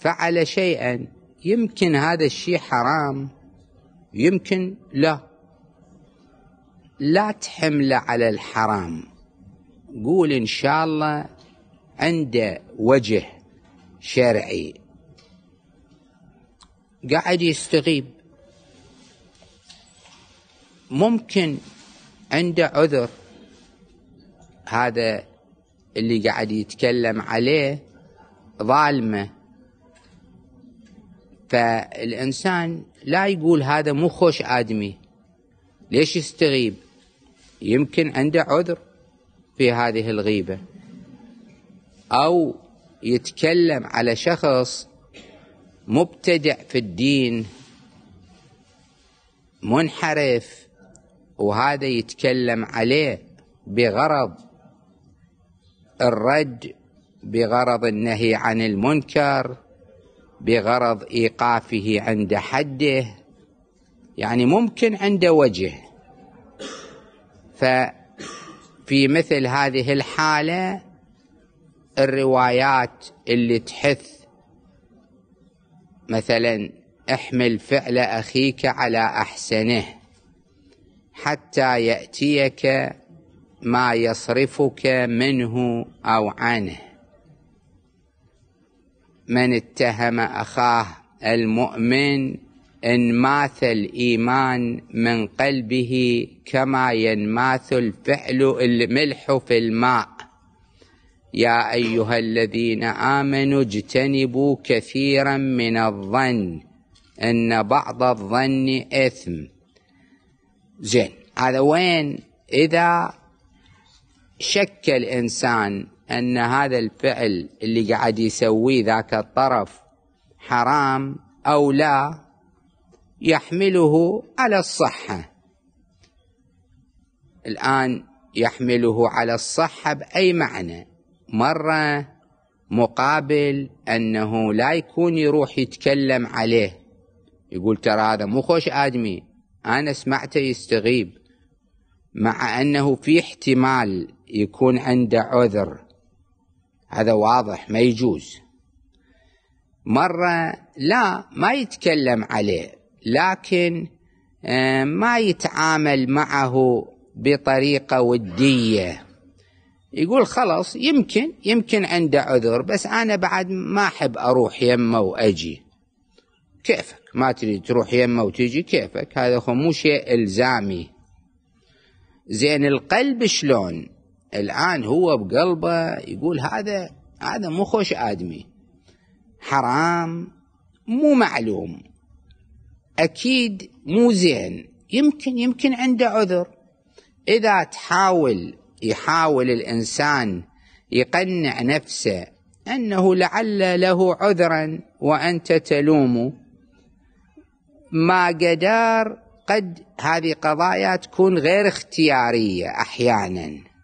فعل شيئا يمكن هذا الشيء حرام يمكن لا لا تحمله على الحرام قول إن شاء الله عنده وجه شرعي قاعد يستغيب ممكن عنده عذر هذا اللي قاعد يتكلم عليه ظالمه فالإنسان لا يقول هذا مو خوش آدمي ليش يستغيب يمكن عنده عذر في هذه الغيبة أو يتكلم على شخص مبتدع في الدين منحرف وهذا يتكلم عليه بغرض الرد بغرض النهي عن المنكر بغرض ايقافه عند حده يعني ممكن عنده وجه ففي مثل هذه الحاله الروايات اللي تحث مثلا احمل فعل اخيك على احسنه حتى ياتيك ما يصرفك منه او عنه من اتهم اخاه المؤمن انماث الايمان من قلبه كما ينماث الفعل الملح في الماء يا ايها الذين امنوا اجتنبوا كثيرا من الظن ان بعض الظن اثم زين هذا وين اذا شك الانسان أن هذا الفعل اللي قاعد يسويه ذاك الطرف حرام أو لا يحمله على الصحة الآن يحمله على الصحة بأي معنى مرة مقابل أنه لا يكون يروح يتكلم عليه يقول ترى هذا مو خوش آدمي أنا سمعته يستغيب مع أنه في احتمال يكون عنده عذر هذا واضح ما يجوز مرة لا ما يتكلم عليه لكن آه، ما يتعامل معه بطريقة ودية يقول خلاص يمكن يمكن عنده عذر بس أنا بعد ما أحب أروح يمه وأجي كيفك ما تريد تروح يمه وتجي كيفك هذا هو مو شيء إلزامي زين القلب شلون الآن هو بقلبه يقول هذا هذا مو خوش آدمي حرام مو معلوم أكيد مو زين يمكن يمكن عنده عذر إذا تحاول يحاول الإنسان يقنع نفسه أنه لعل له عذرا وأنت تلومه ما قدار قد هذه قضايا تكون غير اختيارية أحيانا